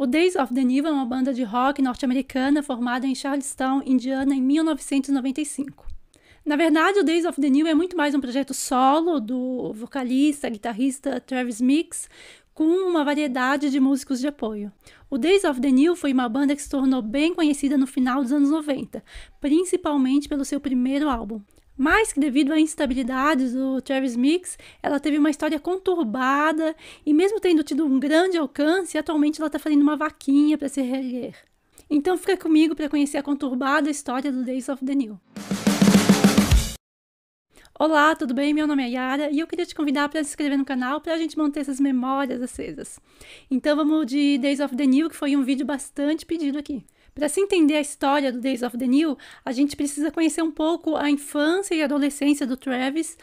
O Days of the Neva é uma banda de rock norte-americana formada em Charlestown, Indiana, em 1995. Na verdade, o Days of the New é muito mais um projeto solo do vocalista, guitarrista Travis Mix, com uma variedade de músicos de apoio. O Days of the New foi uma banda que se tornou bem conhecida no final dos anos 90, principalmente pelo seu primeiro álbum mas que devido à instabilidade do Travis Mix, ela teve uma história conturbada e mesmo tendo tido um grande alcance, atualmente ela está fazendo uma vaquinha para se reerguer. Então fica comigo para conhecer a conturbada história do Days of the New. Olá, tudo bem? Meu nome é Yara e eu queria te convidar para se inscrever no canal para a gente manter essas memórias acesas. Então vamos de Days of the New, que foi um vídeo bastante pedido aqui. Para se entender a história do Days of the New, a gente precisa conhecer um pouco a infância e adolescência do Travis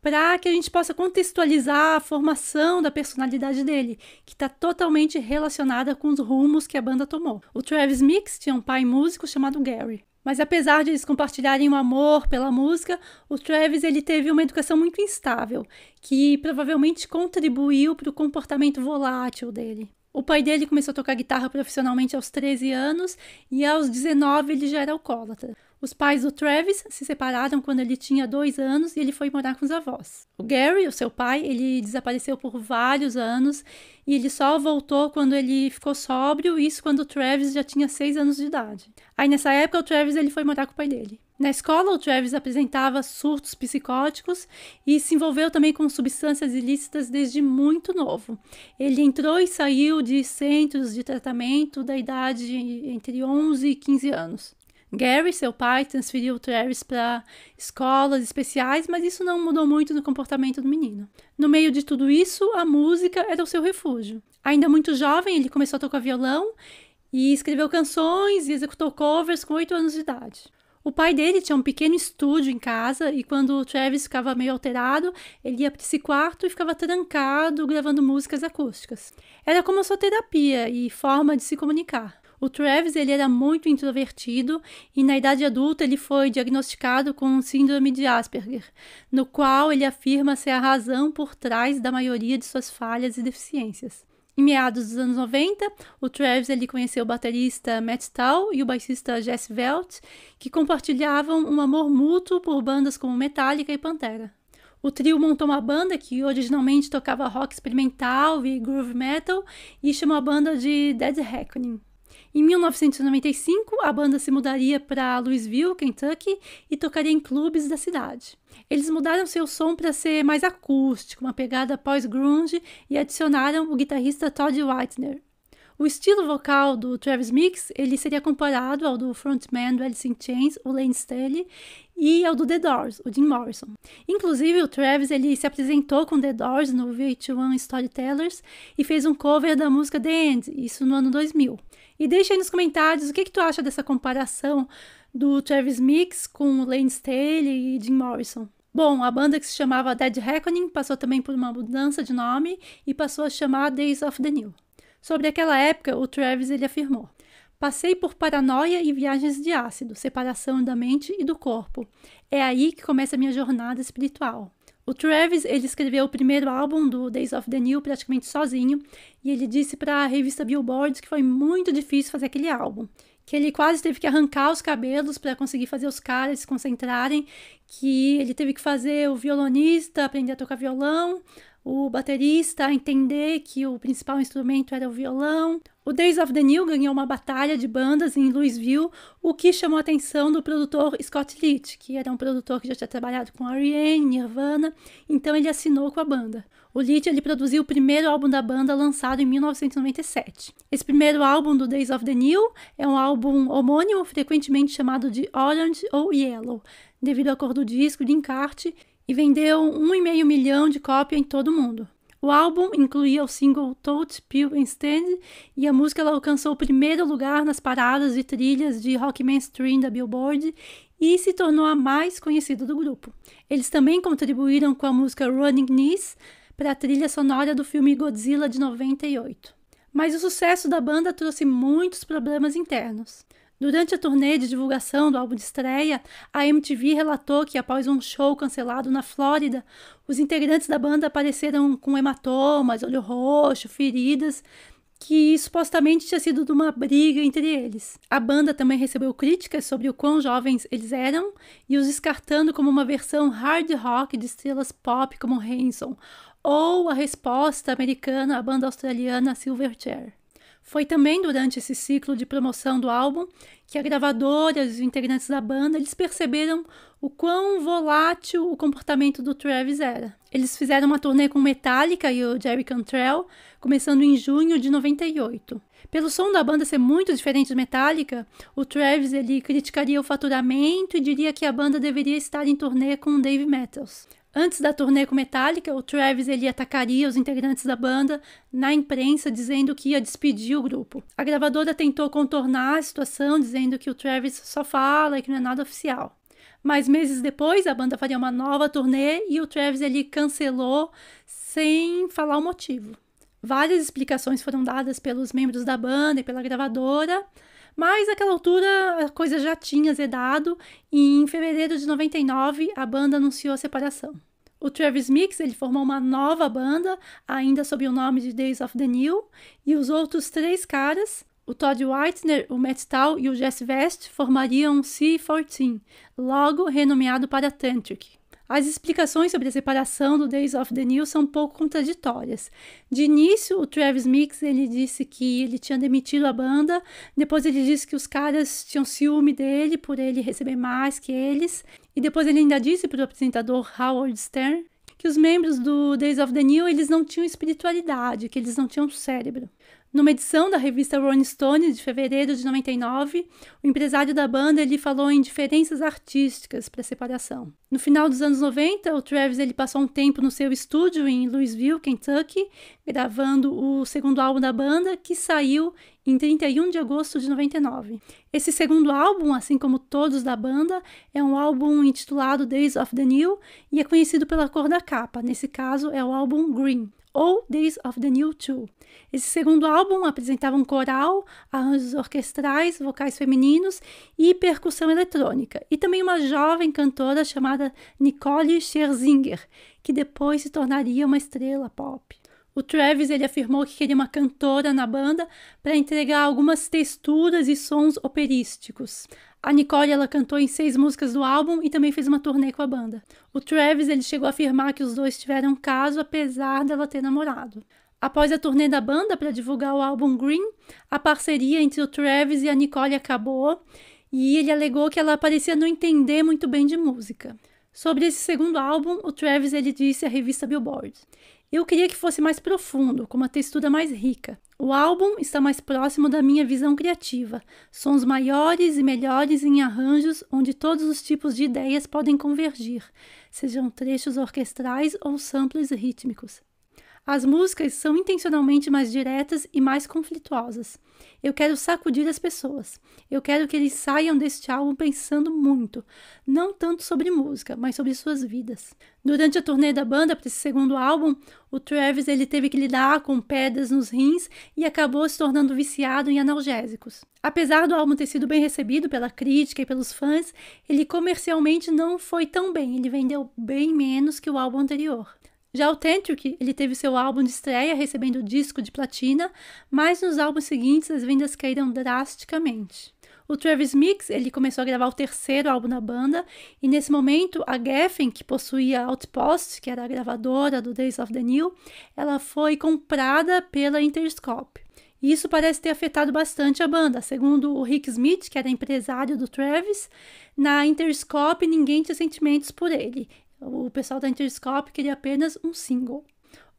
para que a gente possa contextualizar a formação da personalidade dele, que está totalmente relacionada com os rumos que a banda tomou. O Travis Mix tinha um pai músico chamado Gary. Mas apesar de eles compartilharem o um amor pela música, o Travis ele teve uma educação muito instável, que provavelmente contribuiu para o comportamento volátil dele. O pai dele começou a tocar guitarra profissionalmente aos 13 anos e aos 19 ele já era alcoólatra. Os pais do Travis se separaram quando ele tinha dois anos e ele foi morar com os avós. O Gary, o seu pai, ele desapareceu por vários anos e ele só voltou quando ele ficou sóbrio, isso quando o Travis já tinha seis anos de idade. Aí nessa época o Travis ele foi morar com o pai dele. Na escola, o Travis apresentava surtos psicóticos e se envolveu também com substâncias ilícitas desde muito novo. Ele entrou e saiu de centros de tratamento da idade entre 11 e 15 anos. Gary, seu pai, transferiu o Travis para escolas especiais, mas isso não mudou muito no comportamento do menino. No meio de tudo isso, a música era o seu refúgio. Ainda muito jovem, ele começou a tocar violão e escreveu canções e executou covers com 8 anos de idade. O pai dele tinha um pequeno estúdio em casa e quando o Travis ficava meio alterado, ele ia para esse quarto e ficava trancado gravando músicas acústicas. Era como a sua terapia e forma de se comunicar. O Travis ele era muito introvertido e na idade adulta ele foi diagnosticado com síndrome de Asperger, no qual ele afirma ser a razão por trás da maioria de suas falhas e deficiências. Em meados dos anos 90, o Travis conheceu o baterista Matt Tal e o baixista Jesse Velt, que compartilhavam um amor mútuo por bandas como Metallica e Pantera. O trio montou uma banda que originalmente tocava rock experimental e groove metal e chamou a banda de Dead Reckoning. Em 1995, a banda se mudaria para Louisville, Kentucky, e tocaria em clubes da cidade. Eles mudaram seu som para ser mais acústico, uma pegada pós-grunge, e adicionaram o guitarrista Todd Whitner. O estilo vocal do Travis Mix ele seria comparado ao do frontman do Alice in Chains, o Lane Staley, e ao do The Doors, o Jim Morrison. Inclusive, o Travis ele se apresentou com The Doors no VH1 Storytellers e fez um cover da música The End, isso no ano 2000. E deixa aí nos comentários o que, que tu acha dessa comparação do Travis Mix com o Lane Staley e Jim Morrison. Bom, a banda que se chamava Dead Reckoning passou também por uma mudança de nome e passou a chamar Days of the New. Sobre aquela época, o Travis ele afirmou: Passei por paranoia e viagens de ácido, separação da mente e do corpo. É aí que começa a minha jornada espiritual. O Travis, ele escreveu o primeiro álbum do Days of the New praticamente sozinho, e ele disse para a revista Billboard que foi muito difícil fazer aquele álbum, que ele quase teve que arrancar os cabelos para conseguir fazer os caras se concentrarem, que ele teve que fazer o violonista aprender a tocar violão, o baterista entender que o principal instrumento era o violão. O Days of the New ganhou uma batalha de bandas em Louisville, o que chamou a atenção do produtor Scott Litt, que era um produtor que já tinha trabalhado com Ariane, Nirvana, então ele assinou com a banda. O Litt ele produziu o primeiro álbum da banda lançado em 1997. Esse primeiro álbum do Days of the New é um álbum homônimo, frequentemente chamado de Orange ou Yellow, devido à cor do disco de encarte e vendeu 1,5 milhão de cópias em todo o mundo. O álbum incluía o single Toad Pill and Stand e a música alcançou o primeiro lugar nas paradas de trilhas de rock mainstream da Billboard e se tornou a mais conhecida do grupo. Eles também contribuíram com a música Running Knees para a trilha sonora do filme Godzilla de 98. Mas o sucesso da banda trouxe muitos problemas internos. Durante a turnê de divulgação do álbum de estreia, a MTV relatou que após um show cancelado na Flórida, os integrantes da banda apareceram com hematomas, olho roxo, feridas que supostamente tinha sido de uma briga entre eles. A banda também recebeu críticas sobre o quão jovens eles eram e os descartando como uma versão hard rock de estrelas pop como Hanson, ou a resposta americana à banda australiana Silverchair. Foi também durante esse ciclo de promoção do álbum que a gravadora e os integrantes da banda eles perceberam o quão volátil o comportamento do Travis era. Eles fizeram uma turnê com Metallica e o Jerry Cantrell, começando em junho de 98. Pelo som da banda ser muito diferente de Metallica, o Travis ele criticaria o faturamento e diria que a banda deveria estar em turnê com Dave Matthews. Antes da turnê com Metallica, o Travis ele atacaria os integrantes da banda na imprensa dizendo que ia despedir o grupo. A gravadora tentou contornar a situação dizendo que o Travis só fala e que não é nada oficial. Mas meses depois, a banda faria uma nova turnê e o Travis ele cancelou sem falar o motivo. Várias explicações foram dadas pelos membros da banda e pela gravadora, mas naquela altura a coisa já tinha zedado e em fevereiro de 99 a banda anunciou a separação. O Travis Mix ele formou uma nova banda, ainda sob o nome de Days of the New, e os outros três caras, o Todd Whitner, o Matt Tal e o Jess Vest formariam o C14, logo renomeado para Tantric. As explicações sobre a separação do Days of the New são um pouco contraditórias. De início, o Travis Mix ele disse que ele tinha demitido a banda, depois ele disse que os caras tinham ciúme dele por ele receber mais que eles, e depois ele ainda disse para o apresentador Howard Stern que os membros do Days of the New eles não tinham espiritualidade, que eles não tinham cérebro. Numa edição da revista Rolling Stone de fevereiro de 99, o empresário da banda ele falou em diferenças artísticas para a separação. No final dos anos 90, o Travis ele passou um tempo no seu estúdio em Louisville, Kentucky, gravando o segundo álbum da banda, que saiu em 31 de agosto de 99. Esse segundo álbum, assim como todos da banda, é um álbum intitulado Days of the New e é conhecido pela cor da capa, nesse caso é o álbum Green ou Days of the New 2. Esse segundo álbum apresentava um coral, arranjos orquestrais, vocais femininos e percussão eletrônica, e também uma jovem cantora chamada Nicole Scherzinger, que depois se tornaria uma estrela pop. O Travis ele afirmou que queria uma cantora na banda para entregar algumas texturas e sons operísticos. A Nicole ela cantou em seis músicas do álbum e também fez uma turnê com a banda. O Travis ele chegou a afirmar que os dois tiveram caso apesar dela ter namorado. Após a turnê da banda para divulgar o álbum Green, a parceria entre o Travis e a Nicole acabou e ele alegou que ela parecia não entender muito bem de música. Sobre esse segundo álbum, o Travis ele disse à revista Billboard: eu queria que fosse mais profundo, com uma textura mais rica. O álbum está mais próximo da minha visão criativa, sons maiores e melhores em arranjos onde todos os tipos de ideias podem convergir, sejam trechos orquestrais ou samples rítmicos. As músicas são intencionalmente mais diretas e mais conflituosas. Eu quero sacudir as pessoas. Eu quero que eles saiam deste álbum pensando muito, não tanto sobre música, mas sobre suas vidas. Durante a turnê da banda para esse segundo álbum, o Travis ele teve que lidar com pedras nos rins e acabou se tornando viciado em analgésicos. Apesar do álbum ter sido bem recebido pela crítica e pelos fãs, ele comercialmente não foi tão bem. Ele vendeu bem menos que o álbum anterior. Já o Tantric, ele teve seu álbum de estreia recebendo disco de platina, mas nos álbuns seguintes as vendas caíram drasticamente. O Travis Mix, ele começou a gravar o terceiro álbum na banda, e nesse momento a Geffen, que possuía Outpost, que era a gravadora do Days of the New, ela foi comprada pela Interscope. E isso parece ter afetado bastante a banda. Segundo o Rick Smith, que era empresário do Travis, na Interscope ninguém tinha sentimentos por ele. O pessoal da Interscope queria apenas um single.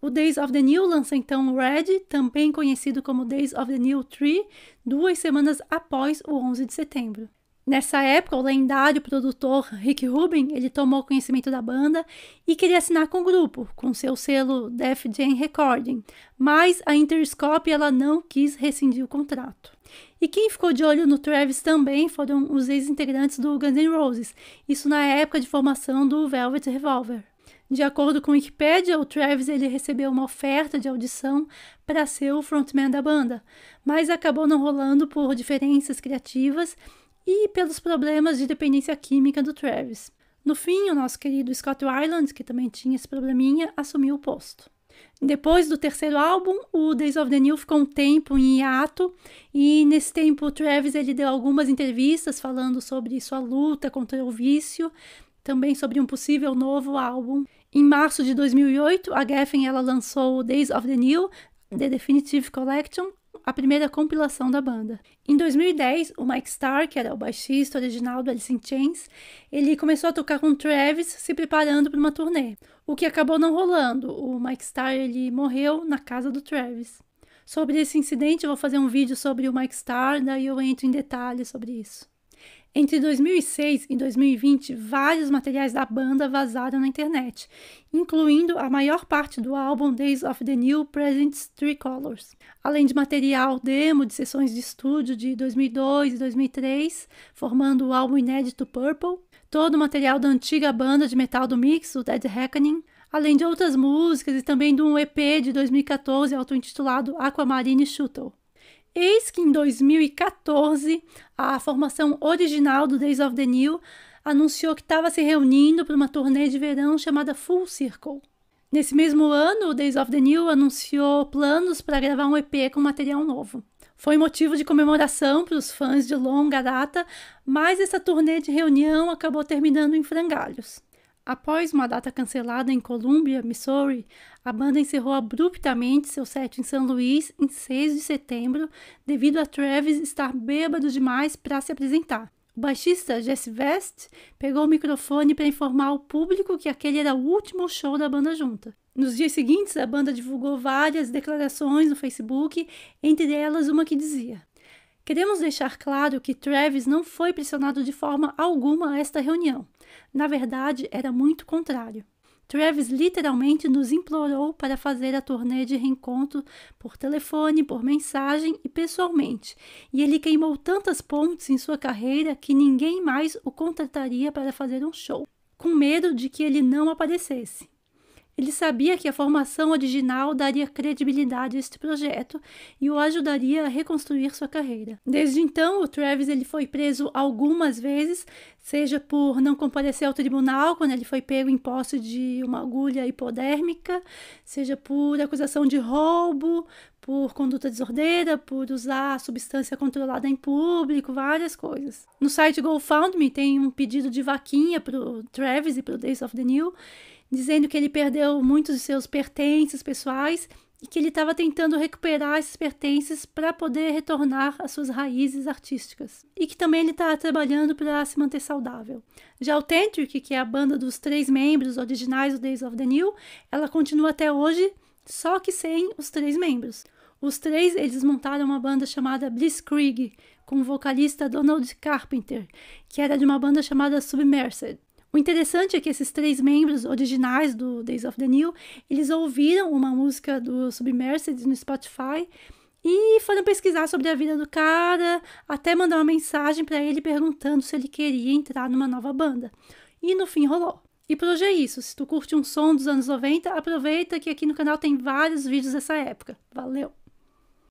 O Days of the New lança então Red, também conhecido como Days of the New Tree, duas semanas após o 11 de setembro. Nessa época, o lendário produtor Rick Rubin ele tomou conhecimento da banda e queria assinar com o grupo, com seu selo Def Jam Recording, mas a Interscope ela não quis rescindir o contrato. E quem ficou de olho no Travis também foram os ex-integrantes do Guns N' Roses, isso na época de formação do Velvet Revolver. De acordo com a Wikipedia, o Travis ele recebeu uma oferta de audição para ser o frontman da banda, mas acabou não rolando por diferenças criativas e pelos problemas de dependência química do Travis. No fim, o nosso querido Scott Ireland, que também tinha esse probleminha, assumiu o posto. Depois do terceiro álbum, o Days of the New ficou um tempo em hiato e nesse tempo o Travis ele deu algumas entrevistas falando sobre sua luta contra o vício, também sobre um possível novo álbum. Em março de 2008, a Geffen ela lançou o Days of the New, The Definitive Collection, a primeira compilação da banda. Em 2010, o Mike Starr, que era o baixista original do Alice in Chains, ele começou a tocar com Travis, se preparando para uma turnê, o que acabou não rolando. O Mike Starr ele morreu na casa do Travis. Sobre esse incidente, eu vou fazer um vídeo sobre o Mike Starr, daí eu entro em detalhes sobre isso. Entre 2006 e 2020, vários materiais da banda vazaram na internet, incluindo a maior parte do álbum Days of the New Presents Three Colors. Além de material demo de sessões de estúdio de 2002 e 2003, formando o álbum inédito Purple, todo o material da antiga banda de metal do Mix, o Dead Reckoning, além de outras músicas e também de um EP de 2014 auto-intitulado Aquamarine Shuttle. Eis que em 2014, a formação original do Days of the New anunciou que estava se reunindo para uma turnê de verão chamada Full Circle. Nesse mesmo ano, o Days of the New anunciou planos para gravar um EP com material novo. Foi motivo de comemoração para os fãs de longa data, mas essa turnê de reunião acabou terminando em frangalhos. Após uma data cancelada em Columbia, Missouri, a banda encerrou abruptamente seu set em São Luís em 6 de setembro, devido a Travis estar bêbado demais para se apresentar. O baixista Jesse Vest pegou o microfone para informar ao público que aquele era o último show da banda junta. Nos dias seguintes, a banda divulgou várias declarações no Facebook, entre elas uma que dizia: Queremos deixar claro que Travis não foi pressionado de forma alguma a esta reunião. Na verdade, era muito contrário. Travis literalmente nos implorou para fazer a turnê de reencontro por telefone, por mensagem e pessoalmente, e ele queimou tantas pontes em sua carreira que ninguém mais o contrataria para fazer um show, com medo de que ele não aparecesse. Ele sabia que a formação original daria credibilidade a este projeto e o ajudaria a reconstruir sua carreira. Desde então, o Travis ele foi preso algumas vezes, seja por não comparecer ao tribunal quando ele foi pego em posse de uma agulha hipodérmica, seja por acusação de roubo, por conduta desordeira, por usar substância controlada em público, várias coisas. No site GoFundMe tem um pedido de vaquinha pro Travis e pro Days of the New dizendo que ele perdeu muitos de seus pertences pessoais e que ele estava tentando recuperar esses pertences para poder retornar às suas raízes artísticas. E que também ele estava tá trabalhando para se manter saudável. Já o Tantric, que é a banda dos três membros originais do Days of the New, ela continua até hoje, só que sem os três membros. Os três, eles montaram uma banda chamada Blitzkrieg, com o vocalista Donald Carpenter, que era de uma banda chamada Submersed. O interessante é que esses três membros originais do Days of the New, eles ouviram uma música do Submersed no Spotify e foram pesquisar sobre a vida do cara, até mandar uma mensagem para ele perguntando se ele queria entrar numa nova banda. E no fim rolou. E por hoje é isso. Se tu curte um som dos anos 90, aproveita que aqui no canal tem vários vídeos dessa época. Valeu!